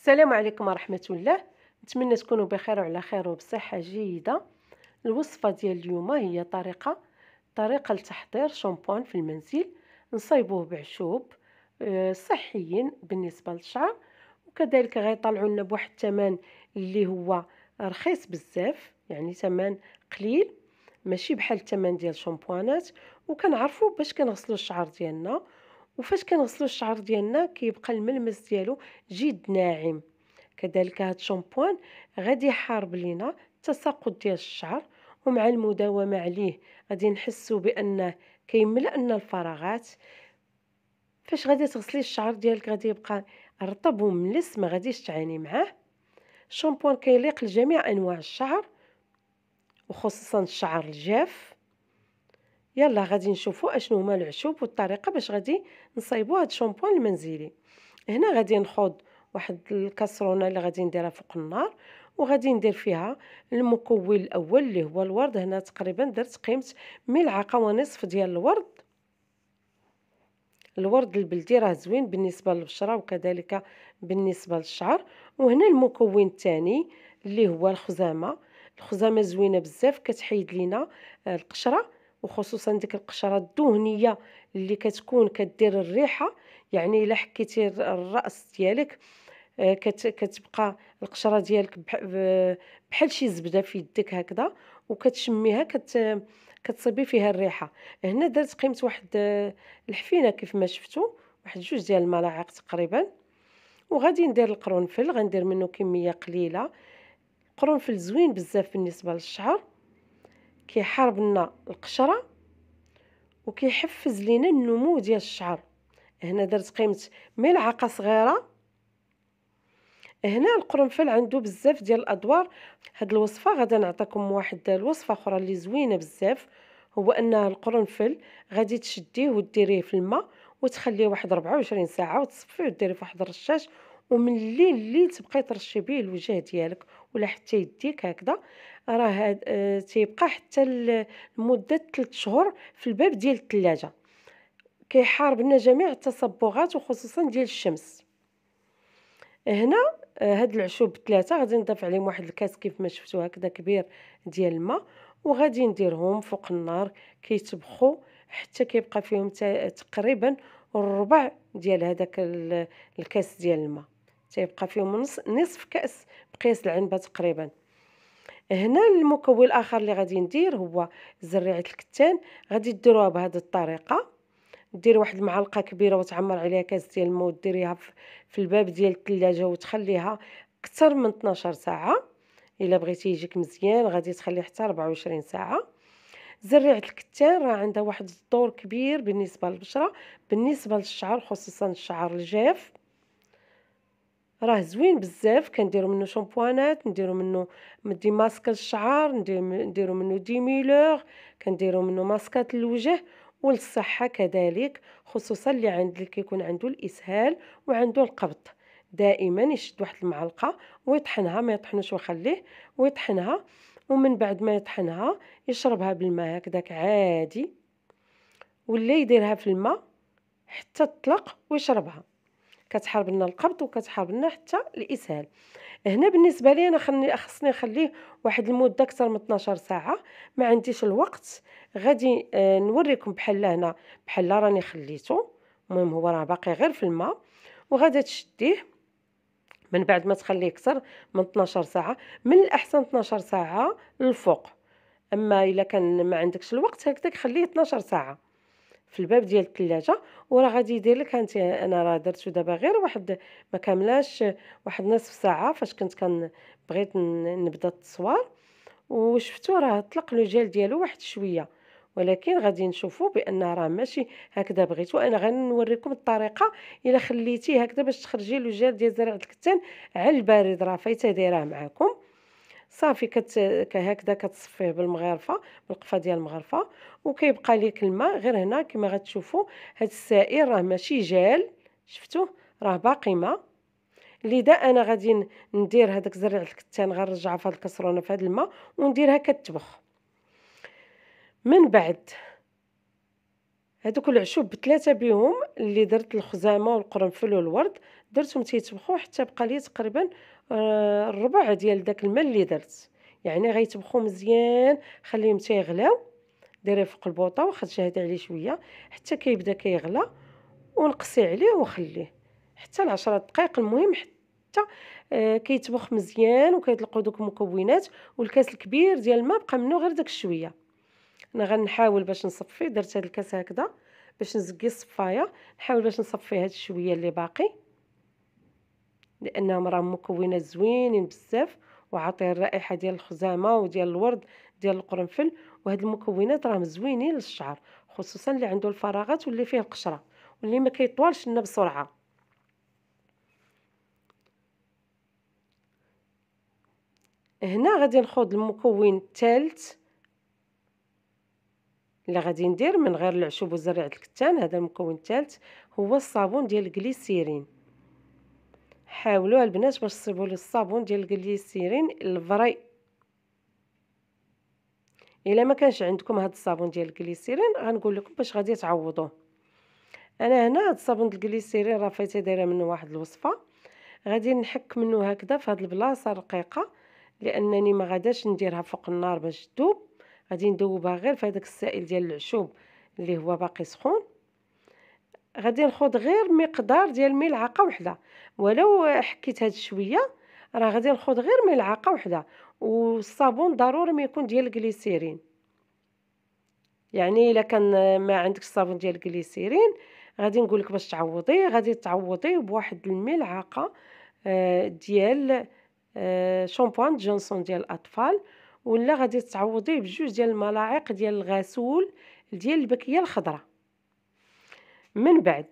السلام عليكم ورحمه الله نتمنى تكونوا بخير وعلى خير وبصحه جيده الوصفه ديال اليوم هي طريقه طريقه لتحضير شامبوان في المنزل نصايبوه بعشوب آه، صحيين بالنسبه للشعر وكذلك غيطلعوا لنا بواحد الثمن اللي هو رخيص بزاف يعني ثمن قليل ماشي بحال الثمن ديال الشامبوانات وكنعرفوا باش كنغسلوا الشعر ديالنا وفاش كنغسلو الشعر ديالنا كيبقى الملمس ديالو جد ناعم كذلك هاد الشامبوان غادي يحارب لينا التساقط ديال الشعر ومع المداومه عليه غادي نحسو بانه كيملا لنا الفراغات فاش غادي تغسلي الشعر ديالك غادي يبقى رطب وملس ما غاديش تعاني معاه الشامبوان كيليق لجميع انواع الشعر وخصوصا الشعر الجاف يلا غادي نشوفوا اشنو هما العشوب والطريقه باش غادي نصايبوا هاد الشامبوان المنزلي هنا غادي نخوض واحد الكاسرونه اللي غادي نديرها فوق النار وغادي ندير فيها المكون الاول اللي هو الورد هنا تقريبا درت قيمه ملعقه ونصف ديال الورد الورد البلدي راه زوين بالنسبه للبشره وكذلك بالنسبه للشعر وهنا المكون الثاني اللي هو الخزامه الخزامه زوينه بزاف كتحيد لينا القشره وخصوصا ديك القشره الدهنيه اللي كتكون كدير الريحه يعني الا حكيتي الراس ديالك آه، كتبقى القشره ديالك بحال شي زبده في يدك هكذا وكتشميها كت كتصيبي فيها الريحه هنا درت قيمه واحد آه، الحفينه كيف ما شفتوا واحد جوج ديال الملاعق تقريبا وغادي ندير القرنفل غندير منه كميه قليله القرنفل زوين بزاف بالنسبه للشعر كيحارب لنا القشره وكيحفز لينا النمو ديال الشعر هنا درت قيمه ملعقه صغيره هنا القرنفل عنده بزاف ديال الادوار هاد الوصفه غادي نعطيكم واحد الوصفه اخرى اللي زوينه بزاف هو ان القرنفل غادي تشديه وديريه في الماء وتخليه واحد 24 ساعه وتصفيه وديريه في واحد الرشاش ومن الليل اللي تبقاي ترشي به الوجه ديالك ولا حتى يديك هكذا راه آه، تيبقى حتى لمده 3 شهور في الباب ديال الثلاجه كيحاربنا جميع التصبغات وخصوصا ديال الشمس هنا آه، هاد العشوب ثلاثه غادي نضيف عليهم واحد الكاس كيف ما شفتوا هكذا كبير ديال الماء وغادي نديرهم فوق النار كيتبخوا حتى كيبقى فيهم تقريبا الربع ديال هذاك الكاس ديال الماء تيبقى فيهم نصف كاس بقياس العنبه تقريبا هنا المكون الاخر اللي غادي ندير هو زريعه الكتان غادي ديروها بهذه الطريقه دير واحد المعلقه كبيره وتعمر عليها كاس ديال الماء وديريها في الباب ديال الثلاجه وتخليها اكثر من 12 ساعه الا بغيتي يجيك مزيان غادي تخليه حتى 24 ساعه زريعه الكتان راه عندها واحد الدور كبير بالنسبه للبشره بالنسبه للشعر خصوصا الشعر الجاف راه زوين بزاف كنديرو منه شامبوانات نديرو منه دي ماسك للشعر نديرو منه دي ميلور كنديرو منه ماسكات للوجه والصحه كذلك خصوصا اللي عند اللي كيكون عنده الاسهال وعنده القبض دائما يشد واحد المعلقه ويطحنها ما يطحنوش ويخليه ويطحنها ومن بعد ما يطحنها يشربها بالماء هكذاك عادي ولا يديرها في الماء حتى تطلق ويشربها كتحارب لنا القبض وكتحارب لنا حتى الاسهال هنا بالنسبه لي انا خلني خصني نخليه واحد المده اكثر من 12 ساعه ما عنديش الوقت غادي آه، نوريكم بحال هنا بحال راني خليته المهم هو راه باقي غير في الماء وغادي تشديه من بعد ما تخليه اكثر من 12 ساعه من الاحسن 12 ساعه للفوق اما الا كان ما عندكش الوقت هكذاك خليه 12 ساعه في الباب ديال الثلاجه وراه غادي يدير لك انت انا راه درتو دابا غير واحد ما كاملاش واحد نصف ساعه فاش كنت كان بغيت نبدا التصوير وشفتو راه طلق لو جيل ديالو واحد شويه ولكن غادي نشوفوا بان راه ماشي هكذا بغيتو انا غنوريكم الطريقه الا خليتيه هكذا باش تخرجي لو جيل ديال زريعه الكتان على البارد راه فايته دايراه معاكم صافي كت هكذا كتصفيه بالمغرفه بالقفه ديال المغرفه وكيبقى ليك الماء غير هنا كما غتشوفوا هاد السائل راه ماشي جال شفتوه راه باقي ماء لذا انا غادي ندير هذاك زرع الكتان غنرجعها في هاد الكسرونه في هاد الماء ونديرها كتبخ من بعد هادوك العشوب بثلاثه بهم اللي درت الخزامه والقرنفل والورد درتهم تيتبخو حتى بقى لي تقريبا آه، الربع ديال داك الماء اللي درت يعني غيتبخو مزيان خليهم تيغلاو ديريه فوق البوطه واخا تجهدي عليه شويه حتى كيبدا كيغلى ونقصي عليه وخليه حتى العشرة دقائق المهم حتى آه، كيتبخ مزيان وكيطلقوا دوك المكونات والكاس الكبير ديال الماء بقى منه غير داك الشويه انا غنحاول باش نصفي درت هاد الكاس هكذا باش نزكي الصفايه نحاول باش نصفي هاد الشويه اللي باقي لانهم راه مكونات زوينين بزاف وعاطي الرائحه ديال الخزامه وديال الورد ديال القرنفل وهاد المكونات راهم زوينين للشعر خصوصا اللي عنده الفراغات واللي فيه القشره واللي ما كيطوالش لنا بسرعه هنا غادي نخوض المكون الثالث اللي غادي ندير من غير العشوب وزريعه الكتان هذا المكون الثالث هو الصابون ديال الكليسيرين حاولوا البنات باش تصيبوا لي الصابون ديال الجليسيرين الفري الا ما كانش عندكم هذا الصابون ديال الجليسيرين غنقول لكم باش غادي تعوضوه انا هنا هذا الصابون ديال الجليسيرين راه فايته دايره منه واحد الوصفه غادي نحك منه هكذا في هذه البلاصه الرقيقه لانني ما غاداش نديرها فوق النار باش تذوب غادي ندوبها غير في هذاك السائل ديال العشوب اللي هو باقي سخون غادي نخوض غير مقدار ديال ملعقه وحده ولو حكيت هاد شويه راه غادي نخوض غير ملعقه وحده والصابون ضروري ما يكون ديال الجليسيرين يعني الا كان ما عندكش صابون ديال الجليسيرين غادي نقول لك باش تعوضيه غادي تعوضيه بواحد الملعقه آه، ديال آه، شامبوان جونسون ديال الاطفال ولا غادي تعوضيه بجوج ديال الملاعق ديال الغسول ديال البكيه الخضراء من بعد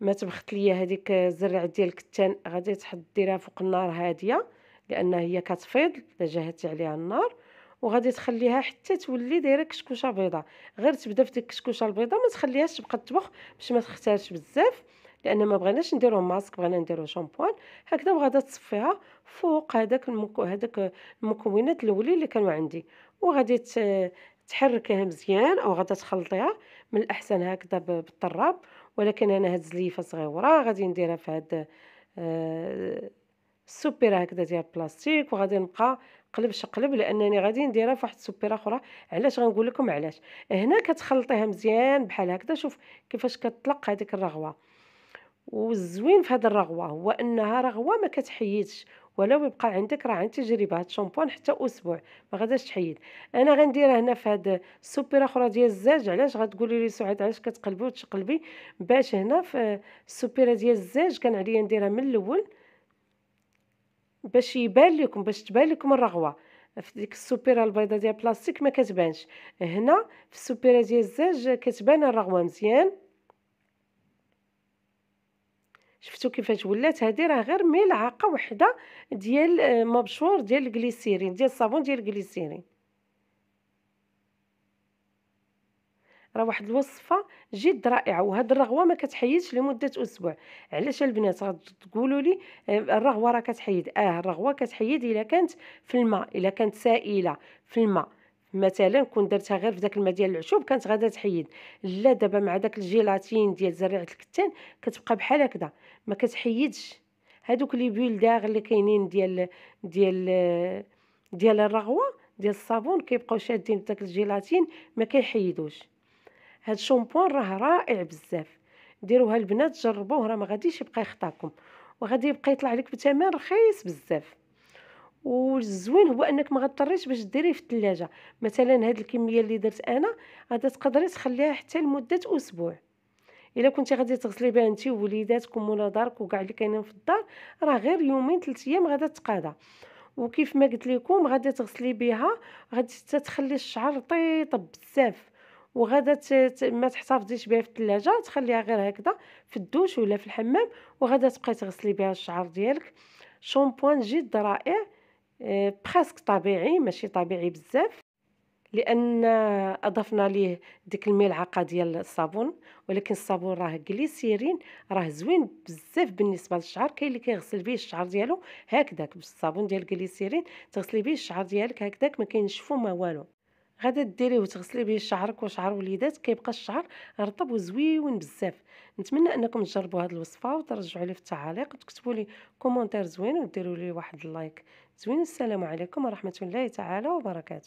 ما تبخت ليا هذيك الزرع ديال الكتان غادي تحط ديرها فوق النار هاديه لان هي كتفيض الا عليها النار وغادي تخليها حتى تولي دايره كشكوشه بيضاء غير تبدا في ديك الكشكوشه البيضاء ما تخليهاش تبقى تطبخ باش ما تختارش بزاف لان ما بغيناش نديرو ماسك بغينا نديرو شامبوان هكذا وغادي تصفيها فوق هذاك المكو هذاك المكونات الاولي اللي كانوا عندي وغادي تحركيها مزيان او غادا تخلطيها من الاحسن هكذا بالطراب ولكن انا هاد الزليفه صغيره غادي نديرها في هاد آه السوبيره هكذا ديال البلاستيك وغادي نبقى قلب شقلب لانني غادي نديرها في واحد السوبيره اخرى علاش غنقول لكم علاش هنا كتخلطيها مزيان بحال هكذا شوف كيفاش كتطلق هذيك الرغوه والزوين في هاد الرغوه هو انها رغوه ما كتحيدش ولو يبقى عندك راه عندك تجربه هاد الشامبوان حتى اسبوع ما غاداش تحيد انا غنديرها هنا في هاد السوبيره اخرى ديال الزاج علاش غتقولي لي سعاد علاش كتقلبي وتشقلبي باش هنا في السوبيره ديال الزاج كان عليا نديرها من الاول باش يبان لكم باش تبان لكم الرغوه في ديك السوبيره البيضه ديال البلاستيك ما كتبانش هنا في السوبيره ديال الزاج كتبان الرغوه مزيان شفتوا كيفاش ولات هذه راه غير ملعقه وحده ديال آه، مبشور ديال الكليسيرين ديال الصابون ديال الكليسيرين راه واحد الوصفه جد رائعه وهاد الرغوه ما كتحيدش لمده اسبوع علاش البنات تقولوا لي آه، الرغوه راه كتحيد اه الرغوه كتحيد الا كانت في الماء الا كانت سائله في الماء مثلا كون درتها غير في داك الماء ديال العشوب كانت غادا تحيد لا دابا مع داك الجيلاتين ديال زريعه الكتان كتبقى بحال هكذا ما كتحيدش هادوك لي بول داغ اللي كاينين ديال ديال ديال الرغوه ديال الصابون كيبقاو شادين داك الجيلاتين ما كيحيدوش هاد الشامبوان راه رائع بزاف ديروها البنات جربوه راه ما غاديش يبقى يخطاكم وغادي يبقى يطلع لك بثمن رخيص بزاف والزوين هو انك ما غضطريش باش ديريه في الثلاجه مثلا هاد الكميه اللي درت انا غادا تقدري تخليها حتى لمده اسبوع الا كنتي غادي تغسلي بها انت ووليداتكم ولا دارك وكاع اللي كاينين في الدار راه غير يومين ثلاث ايام غادا تقاضى وكيف ما قلت لكم غادا تغسلي بها غادي تخلي الشعر طيطب بزاف وغادا ما تحتفظيش بها في الثلاجه تخليها غير هكذا في الدوش ولا في الحمام وغادا تبقاي تغسلي بها الشعر ديالك شامبوان جد رائع براسك آه، طبيعي ماشي طبيعي بزاف لان اضفنا ليه ديك الملعقه ديال الصابون ولكن الصابون راه غليسيرين راه زوين بزاف بالنسبه للشعر كاين اللي كيغسل بيه الشعر ديالو هكذاك بالصابون ديال غليسيرين تغسلي بيه الشعر ديالك هكذاك ما كينشفو ما والو غادا ديريه وتغسلي به شعرك وشعر وليدات كيبقى الشعر رطب وزويون بزاف نتمنى انكم تجربوا هذه الوصفه وترجعوا لي في التعاليق وتكتبوا لي كومونتير زوين وديروا لي واحد اللايك زوين السلام عليكم ورحمه الله تعالى وبركاته